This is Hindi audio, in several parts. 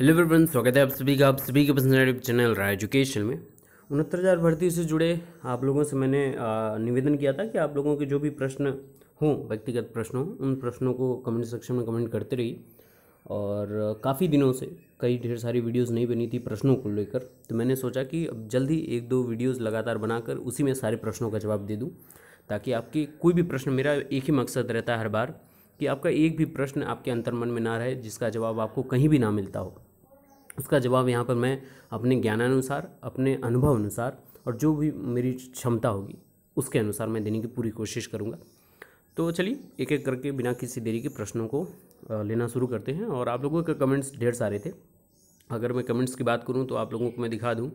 हेलो एवरीवन स्वागत है आप सभी का आप सभी के पसंद चैनल रहा एजुकेशन में उनहत्तर हज़ार भर्ती से जुड़े आप लोगों से मैंने निवेदन किया था कि आप लोगों के जो भी प्रश्न हों व्यक्तिगत प्रश्न हों उन प्रश्नों को कमेंट सेक्शन में कमेंट करते रहिए और काफ़ी दिनों से कई ढेर सारी वीडियोज़ नहीं बनी थी प्रश्नों को लेकर तो मैंने सोचा कि अब जल्द ही एक दो वीडियोज़ लगातार बनाकर उसी में सारे प्रश्नों का जवाब दे दूँ ताकि आपके कोई भी प्रश्न मेरा एक ही मकसद रहता है हर बार कि आपका एक भी प्रश्न आपके अंतर्मन में ना रहे जिसका जवाब आपको कहीं भी ना मिलता हो उसका जवाब यहाँ पर मैं अपने ज्ञानानुसार अपने अनुभव अनुसार और जो भी मेरी क्षमता होगी उसके अनुसार मैं देने की पूरी कोशिश करूँगा तो चलिए एक एक करके बिना किसी देरी के प्रश्नों को लेना शुरू करते हैं और आप लोगों के कमेंट्स ढेर सारे थे अगर मैं कमेंट्स की बात करूँ तो आप लोगों को मैं दिखा दूँ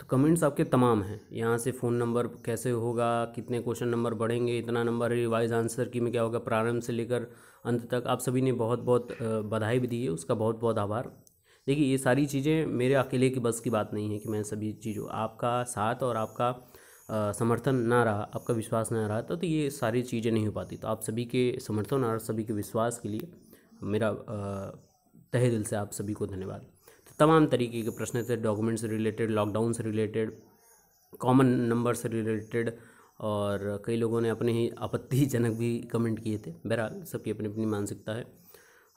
तो कमेंट्स आपके तमाम हैं यहाँ से फ़ोन नंबर कैसे होगा कितने क्वेश्चन नंबर बढ़ेंगे इतना नंबर रिवाइज आंसर की में क्या होगा प्रारंभ से लेकर अंत तक आप सभी ने बहुत बहुत बधाई भी दी है उसका बहुत बहुत आभार देखिए ये सारी चीज़ें मेरे अकेले की बस की बात नहीं है कि मैं सभी चीज़ों आपका साथ और आपका समर्थन ना रहा आपका विश्वास ना रहा तो, तो ये सारी चीज़ें नहीं हो पाती तो आप सभी के समर्थन और सभी के विश्वास के लिए मेरा तहे दिल से आप सभी को धन्यवाद तो तमाम तरीके के प्रश्न थे डॉक्यूमेंट से रिलेटेड लॉकडाउन से रिलेटेड कॉमन नंबर से रिलेटेड और कई लोगों ने अपने ही आपत्तिजनक भी कमेंट किए थे बहरहाल सबकी अपनी अपनी मानसिकता है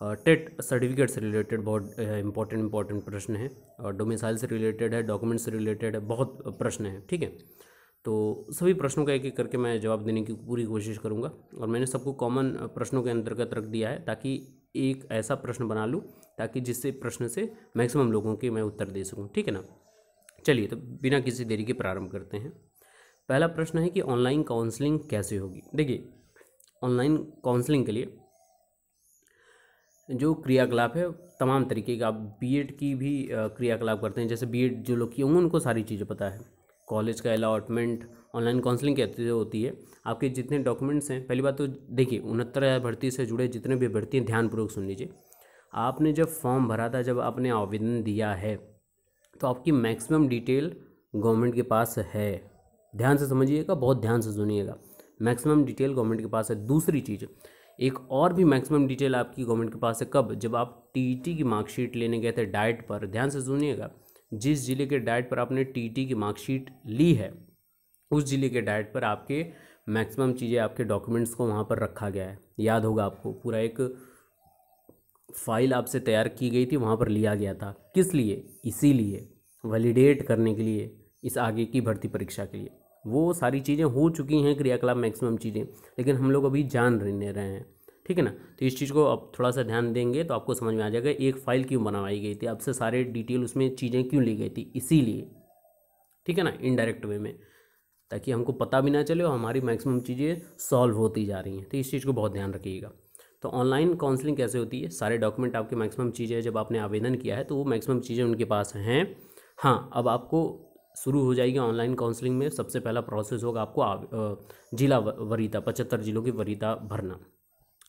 टेट सर्टिफिकेट से रिलेटेड बहुत इंपॉर्टेंट इंपॉर्टेंट प्रश्न है और डोमिसाइल से रिलेटेड है डॉक्यूमेंट से रिलेटेड है बहुत प्रश्न है ठीक है तो सभी प्रश्नों का एक एक करके मैं जवाब देने की पूरी कोशिश करूँगा और मैंने सबको कॉमन प्रश्नों के अंतर्गत रख दिया है ताकि एक ऐसा प्रश्न बना लूँ ताकि जिससे प्रश्न से मैक्सिमम लोगों के मैं उत्तर दे सकूँ ठीक है ना चलिए तो बिना किसी देरी के प्रारंभ करते हैं पहला प्रश्न है कि ऑनलाइन काउंसलिंग कैसे होगी देखिए ऑनलाइन काउंसलिंग के लिए जो क्रियाकलाप है तमाम तरीके का आप एड की भी क्रियाकलाप करते हैं जैसे एड जो लोग किए होंगे उनको सारी चीज़ें पता है कॉलेज का अलाटमेंट ऑनलाइन काउंसलिंग कहते होती है आपके जितने डॉक्यूमेंट्स हैं पहली बात तो देखिए उनहत्तर हज़ार भर्ती से जुड़े जितने भी भर्ती हैं ध्यानपूर्वक सुन लीजिए आपने जब फॉर्म भरा था जब आपने आवेदन दिया है तो आपकी मैक्सिमम डिटेल गवर्नमेंट के पास है ध्यान से समझिएगा बहुत ध्यान से सुनिएगा मैक्सिमम डिटेल गवर्नमेंट के पास है दूसरी चीज़ एक और भी मैक्सिमम डिटेल आपकी गवर्नमेंट के पास है कब जब आप टी की मार्कशीट लेने गए थे डाइट पर ध्यान से सुनिएगा जिस जिले के डाइट पर आपने टी की मार्कशीट ली है उस जिले के डाइट पर आपके मैक्सिमम चीज़ें आपके डॉक्यूमेंट्स को वहाँ पर रखा गया है याद होगा आपको पूरा एक फाइल आपसे तैयार की गई थी वहाँ पर लिया गया था किस लिए इसीलिए वैलिडेट करने के लिए इस आगे की भर्ती परीक्षा के लिए वो सारी चीज़ें हो चुकी हैं क्रियाकलाप मैक्सिमम चीज़ें लेकिन हम लोग अभी जान नहीं रहे हैं ठीक है ना तो इस चीज़ को आप थोड़ा सा ध्यान देंगे तो आपको समझ में आ जाएगा एक फ़ाइल क्यों बनवाई गई थी आपसे सारे डिटेल उसमें चीज़ें क्यों ली गई थी इसीलिए ठीक है ना इनडायरेक्ट वे में ताकि हमको पता भी ना चले और हमारी मैक्सिमम चीज़ें सॉल्व होती जा रही हैं तो इस चीज़ को बहुत ध्यान रखिएगा तो ऑनलाइन काउंसलिंग कैसे होती है सारे डॉक्यूमेंट आपके मैक्सिमम चीज़ें जब आपने आवेदन किया है तो वो मैक्सिमम चीज़ें उनके पास हैं हाँ अब आपको शुरू हो जाएगी ऑनलाइन काउंसलिंग में सबसे पहला प्रोसेस होगा आपको जिला वरीता पचहत्तर जिलों की वरीता भरना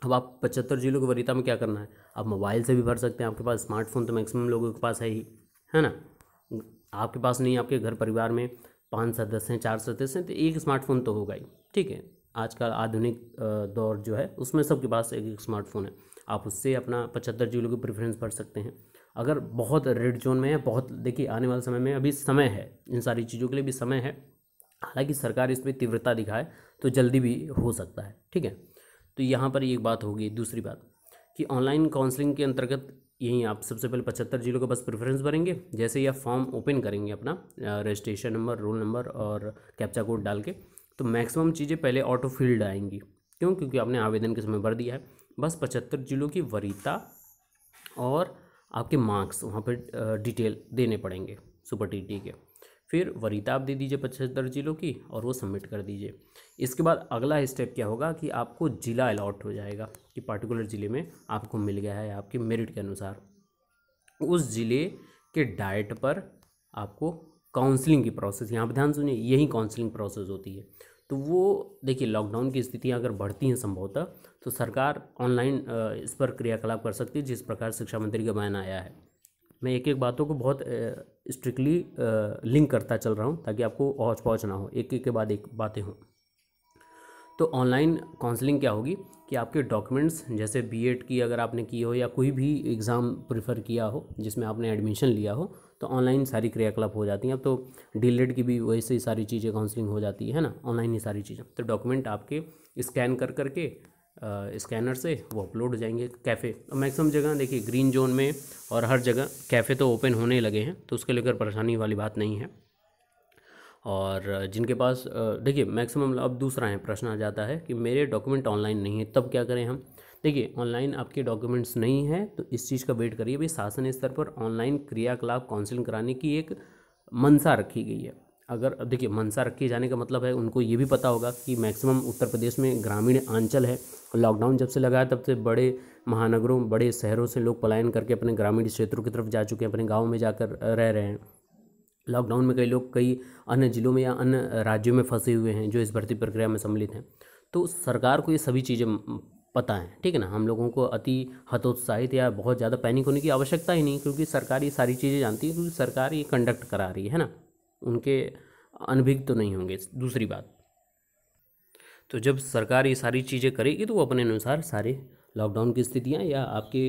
अब आप पचहत्तर जिलों की वरीता में क्या करना है आप मोबाइल से भी भर सकते हैं आपके पास स्मार्टफोन तो मैक्सिमम लोगों के पास है ही है ना आपके पास नहीं आपके घर परिवार में पाँच सदस्य हैं चार सदस्य हैं तो एक स्मार्टफोन तो होगा ही ठीक है आजकल आधुनिक दौर जो है उसमें सबके पास एक एक स्मार्टफोन है आप उससे अपना पचहत्तर जिलों की प्रेफरेंस भर सकते हैं अगर बहुत रेड जोन में है बहुत देखिए आने वाले समय में अभी समय है इन सारी चीज़ों के लिए भी समय है हालांकि सरकार इसमें तीव्रता दिखाए तो जल्दी भी हो सकता है ठीक है तो यहाँ पर एक बात होगी दूसरी बात कि ऑनलाइन काउंसलिंग के अंतर्गत यहीं आप सबसे पहले पचहत्तर जिलों का बस प्रेफरेंस भरेंगे जैसे ही आप फॉर्म ओपन करेंगे अपना रजिस्ट्रेशन नंबर रोल नंबर और कैप्चा कोड डाल के तो मैक्सिमम चीज़ें पहले ऑटो फील्ड आएंगी क्यों क्योंकि आपने आवेदन के समय भर दिया है बस पचहत्तर जिलों की वरीता और आपके मार्क्स वहाँ पर डिटेल देने पड़ेंगे सुपर टी के फिर वरीता आप दे दीजिए पचहत्तर जिलों की और वो सबमिट कर दीजिए इसके बाद अगला स्टेप क्या होगा कि आपको ज़िला अलाट हो जाएगा कि पार्टिकुलर ज़िले में आपको मिल गया है आपके मेरिट के अनुसार उस ज़िले के डाइट पर आपको काउंसलिंग की प्रोसेस यहाँ पर ध्यान सुनिए यही काउंसलिंग प्रोसेस होती है तो वो देखिए लॉकडाउन की स्थितियाँ अगर बढ़ती हैं संभवतः तो सरकार ऑनलाइन इस पर क्रियाकलाप कर सकती है जिस प्रकार शिक्षा मंत्री का बयान आया है मैं एक एक बातों को बहुत स्ट्रिक्टली लिंक करता चल रहा हूँ ताकि आपको औच पहुँच ना हो एक एक के बाद एक बातें हों तो ऑनलाइन काउंसलिंग क्या होगी कि आपके डॉक्यूमेंट्स जैसे बीएड की अगर आपने की हो या कोई भी एग्ज़ाम प्रिफर किया हो जिसमें आपने एडमिशन लिया हो तो ऑनलाइन सारी क्रियाकलाप हो जाती हैं अब तो डीलेट की भी वैसे ही सारी चीज़ें काउंसलिंग हो जाती है ना ऑनलाइन ही सारी चीज़ें तो डॉक्यूमेंट आपके स्कैन कर करके स्कैनर से वो अपलोड हो जाएंगे कैफ़े मैक्सिमम जगह देखिए ग्रीन जोन में और हर जगह कैफ़े तो ओपन होने लगे हैं तो उसके लेकर परेशानी वाली बात नहीं है और जिनके पास देखिए मैक्सिमम अब दूसरा है प्रश्न आ जाता है कि मेरे डॉक्यूमेंट ऑनलाइन नहीं है तब क्या करें हम देखिए ऑनलाइन आपके डॉक्यूमेंट्स नहीं है तो इस चीज़ का वेट करिए भाई शासन स्तर पर ऑनलाइन क्रियाकलाप काउंसिलिंग कराने की एक मंशा रखी गई है अगर देखिए मंशा रखे जाने का मतलब है उनको ये भी पता होगा कि मैक्सिमम उत्तर प्रदेश में ग्रामीण आंचल है लॉकडाउन जब से लगा है तब से बड़े महानगरों बड़े शहरों से लोग पलायन करके अपने ग्रामीण क्षेत्रों की तरफ जा चुके हैं अपने गाँव में जाकर रह रहे हैं लॉकडाउन में कई लोग कई अन्य ज़िलों में या अन्य राज्यों में फंसे हुए हैं जो इस भर्ती प्रक्रिया में सम्मिलित हैं तो सरकार को ये सभी चीज़ें पता है ठीक है ना हम लोगों को अति हतोत्साहित या बहुत ज़्यादा पैनिक होने की आवश्यकता ही नहीं क्योंकि सरकार ये सारी चीज़ें जानती है क्योंकि सरकार ये कंडक्ट करा रही है ना उनके अनभिज्ञ तो नहीं होंगे दूसरी बात तो जब सरकार ये सारी चीज़ें करेगी तो वो अपने अनुसार सारे लॉकडाउन की स्थितियाँ या आपके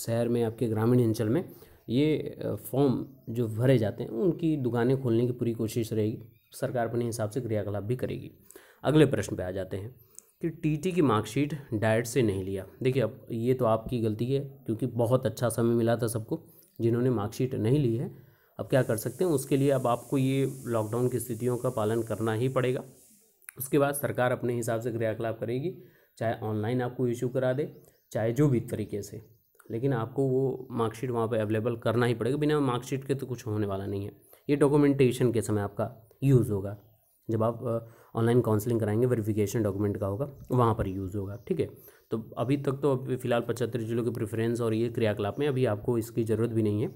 शहर में आपके ग्रामीण अंचल में ये फॉर्म जो भरे जाते हैं उनकी दुकानें खोलने की पूरी कोशिश रहेगी सरकार अपने हिसाब से क्रियाकलाप भी करेगी अगले प्रश्न पे आ जाते हैं कि टीटी की मार्कशीट डायट से नहीं लिया देखिए अब ये तो आपकी गलती है क्योंकि बहुत अच्छा समय मिला था सबको जिन्होंने मार्कशीट नहीं ली है अब क्या कर सकते हैं उसके लिए अब आपको ये लॉकडाउन की स्थितियों का पालन करना ही पड़ेगा उसके बाद सरकार अपने हिसाब से क्रियाकलाप करेगी चाहे ऑनलाइन आपको इशू करा दे चाहे जो भी तरीके से लेकिन आपको वो मार्कशीट वहाँ पर अवेलेबल करना ही पड़ेगा बिना मार्कशीट के तो कुछ होने वाला नहीं है ये डॉक्यूमेंटेशन के समय आपका यूज़ होगा जब आप ऑनलाइन काउंसलिंग कराएंगे वेरिफिकेशन डॉक्यूमेंट का होगा वहाँ पर यूज़ होगा ठीक है तो अभी तक तो अभी फिलहाल पचहत्तर जिलों के प्रेफरेंस और ये क्रियाकलाप में अभी आपको इसकी ज़रूरत भी नहीं है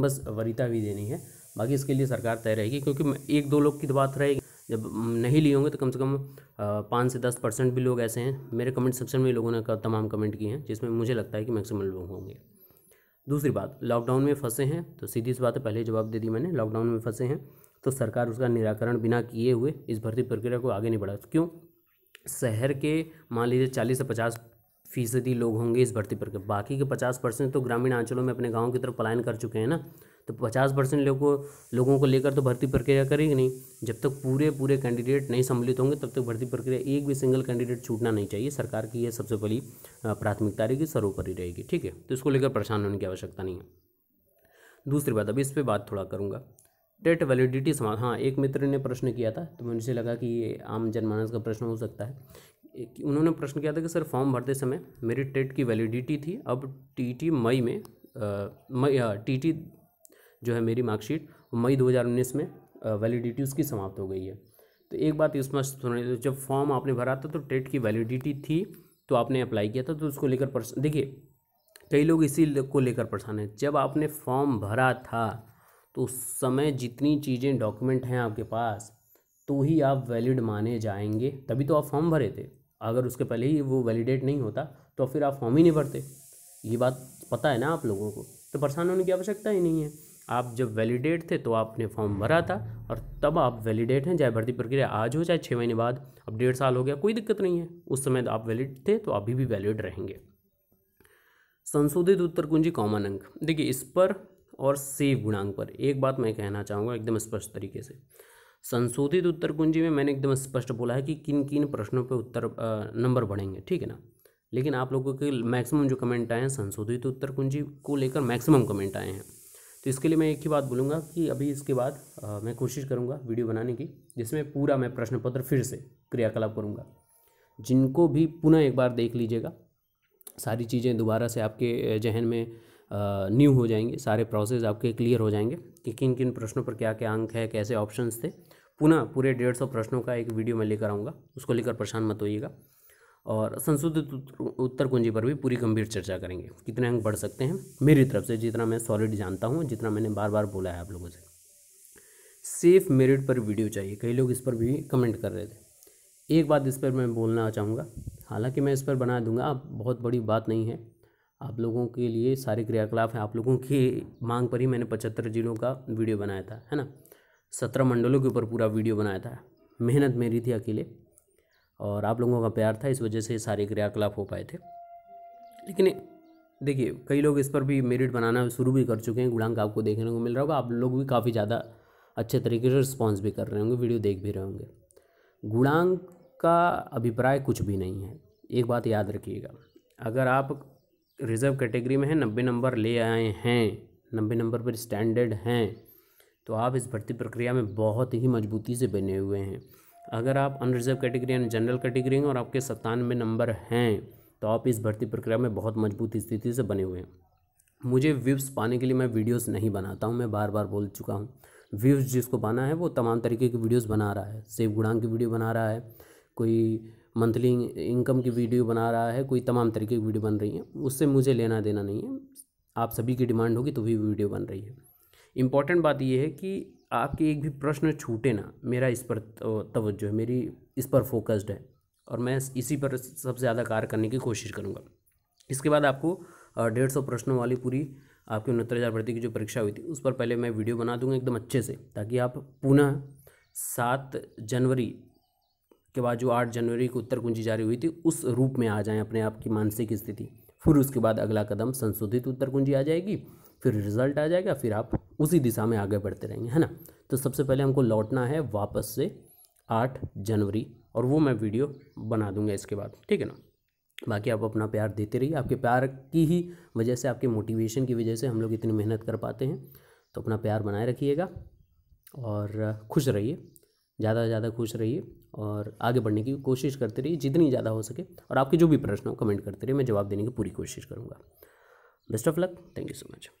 बस वरीता भी देनी है बाकी इसके लिए सरकार तय रहेगी क्योंकि एक दो लोग की तो बात रहेगी जब नहीं लिए होंगे तो कम से कम पाँच से दस परसेंट भी लोग ऐसे हैं मेरे कमेंट सेक्शन में लोगों ने तमाम कमेंट किए हैं जिसमें मुझे लगता है कि मैक्सिमम लोग होंगे दूसरी बात लॉकडाउन में फंसे हैं तो सीधी सी बात है पहले जवाब दे दी मैंने लॉकडाउन में फंसे हैं तो सरकार उसका निराकरण बिना किए हुए इस भर्ती प्रक्रिया को आगे नहीं बढ़ा क्यों शहर के मान लीजिए चालीस से पचास फीसदी लोग होंगे इस भर्ती प्रक्रिया बाकी के पचास परसेंट तो ग्रामीण आंचलों में अपने गाँव की तरफ पलायन कर चुके हैं ना तो पचास परसेंट लोग लोगों को लेकर तो भर्ती प्रक्रिया करेगी नहीं जब तक पूरे पूरे कैंडिडेट नहीं सम्मिलित होंगे तब तक भर्ती प्रक्रिया एक भी सिंगल कैंडिडेट छूटना नहीं चाहिए सरकार की यह सबसे पहली प्राथमिकता रहेगी सर्वोपरि रहेगी ठीक है तो इसको लेकर परेशान होने की आवश्यकता नहीं है दूसरी बात अभी इस पर बात थोड़ा करूँगा डेट वैलिडिटी समाधान हाँ एक मित्र ने प्रश्न किया था तो मुझे लगा कि ये आम जनमानस का प्रश्न हो सकता है उन्होंने प्रश्न किया था कि सर फॉर्म भरते समय मेरी टेट की वैलिडिटी थी अब टीटी मई में मई टीटी जो है मेरी मार्कशीट मई 2019 में वैलिडिटी उसकी समाप्त हो गई है तो एक बात इसमें सुनिए जब फॉर्म आपने भरा था तो टेट की वैलिडिटी थी तो आपने अप्लाई किया था तो उसको लेकर देखिए कई लोग इसी को लेकर परेशान हैं जब आपने फॉर्म भरा था तो उस समय जितनी चीज़ें डॉक्यूमेंट हैं आपके पास तो ही आप वैलिड माने जाएंगे तभी तो आप फॉर्म भरे थे अगर उसके पहले ही वो वैलिडेट नहीं होता तो फिर आप फॉर्म ही नहीं भरते ये बात पता है ना आप लोगों को तो परेशान होने की आवश्यकता ही नहीं है आप जब वैलिडेट थे तो आपने फॉर्म भरा था और तब आप वैलिडेट हैं चाहे भर्ती प्रक्रिया आज हो चाहे छः महीने बाद अब डेढ़ साल हो गया कोई दिक्कत नहीं है उस समय आप वैलिड थे तो अभी भी वैलिड रहेंगे संशोधित उत्तर कुंजी कॉमन अंक देखिए इस पर और सेव गुणांक पर एक बात मैं कहना चाहूँगा एकदम स्पष्ट तरीके से संशोधित उत्तर कुंजी में मैंने एकदम स्पष्ट बोला है कि किन किन प्रश्नों पर उत्तर नंबर बढ़ेंगे ठीक है ना लेकिन आप लोगों के मैक्सिमम जो कमेंट आए हैं संशोधित उत्तर कुंजी को लेकर मैक्सिमम कमेंट आए हैं तो इसके लिए मैं एक ही बात बोलूँगा कि अभी इसके बाद आ, मैं कोशिश करूँगा वीडियो बनाने की जिसमें पूरा मैं प्रश्न पत्र फिर से क्रियाकलाप करूँगा जिनको भी पुनः एक बार देख लीजिएगा सारी चीज़ें दोबारा से आपके जहन में न्यू हो जाएंगे सारे प्रोसेस आपके क्लियर हो जाएंगे कि किन किन प्रश्नों पर क्या क्या अंक है कैसे ऑप्शंस थे पुनः पूरे डेढ़ सौ प्रश्नों का एक वीडियो मैं लेकर आऊँगा उसको लेकर परेशान मत होइएगा और संशोधित उत्तर कुंजी पर भी पूरी गंभीर चर्चा करेंगे कितने अंक बढ़ सकते हैं मेरी तरफ से जितना मैं सॉलिड जानता हूँ जितना मैंने बार बार बोला है आप लोगों से सेफ मेरिट पर वीडियो चाहिए कई लोग इस पर भी कमेंट कर रहे थे एक बात इस पर मैं बोलना चाहूँगा हालांकि मैं इस पर बना दूंगा बहुत बड़ी बात नहीं है आप लोगों के लिए सारे क्रियाकलाप हैं आप लोगों की मांग पर ही मैंने पचहत्तर जिलों का वीडियो बनाया था है ना सत्रह मंडलों के ऊपर पूरा वीडियो बनाया था मेहनत मेरी थी अकेले और आप लोगों का प्यार था इस वजह से सारे क्रियाकलाप हो पाए थे लेकिन देखिए कई लोग इस पर भी मेरिट बनाना शुरू भी कर चुके हैं गुणांक आपको देखने को मिल रहा होगा आप लोग भी काफ़ी ज़्यादा अच्छे तरीके से रिस्पॉन्स भी कर रहे होंगे वीडियो देख भी रहे होंगे गुणांक का अभिप्राय कुछ भी नहीं है एक बात याद रखिएगा अगर आप रिज़र्व कैटेगरी में है नब्बे नंबर ले आए हैं नब्बे नंबर पर स्टैंडर्ड हैं तो आप इस भर्ती प्रक्रिया में बहुत ही मजबूती से बने हुए हैं अगर आप अनरिजर्व कैटेगरी यानी जनरल कैटेगरी हैं और आपके सत्तानवे नंबर हैं तो आप इस भर्ती प्रक्रिया में बहुत मजबूत स्थिति से बने हुए हैं मुझे व्यूज़ पाने के लिए मैं वीडियोस नहीं बनाता हूं मैं बार बार बोल चुका हूं व्यूज़ जिसको पाना है वो तमाम तरीके की वीडियोस बना रहा है सेव गुड़ान की वीडियो बना रहा है कोई मंथली इनकम की वीडियो बना रहा है कोई तमाम तरीके की वीडियो बन रही है उससे मुझे लेना देना नहीं है आप सभी की डिमांड होगी तो भी वीडियो बन रही है इम्पॉर्टेंट बात यह है कि आपके एक भी प्रश्न छूटे ना मेरा इस पर तो तवज्जो है मेरी इस पर फोकस्ड है और मैं इसी पर सबसे ज़्यादा कार्य करने की कोशिश करूँगा इसके बाद आपको डेढ़ सौ प्रश्नों वाली पूरी आपकी उनहत्तर हज़ार भर्ती की जो परीक्षा हुई थी उस पर पहले मैं वीडियो बना दूंगा एकदम अच्छे से ताकि आप पुनः सात जनवरी के बाद जो आठ जनवरी को उत्तर कुंजी जारी हुई थी उस रूप में आ जाए अपने आप की मानसिक स्थिति फिर उसके बाद अगला कदम संशोधित उत्तर कुंजी आ जाएगी फिर रिजल्ट आ जाएगा फिर आप उसी दिशा में आगे बढ़ते रहेंगे है ना तो सबसे पहले हमको लौटना है वापस से आठ जनवरी और वो मैं वीडियो बना दूंगा इसके बाद ठीक है ना बाकी आप अपना प्यार देते रहिए आपके प्यार की ही वजह से आपके मोटिवेशन की वजह से हम लोग इतनी मेहनत कर पाते हैं तो अपना प्यार बनाए रखिएगा और खुश रहिए ज़्यादा से ज़्यादा खुश रहिए और आगे बढ़ने की कोशिश करते रहिए जितनी ज़्यादा हो सके और आपके जो भी प्रश्न हो कमेंट करते रहिए मैं जवाब देने की पूरी कोशिश करूँगा best of luck thank you so much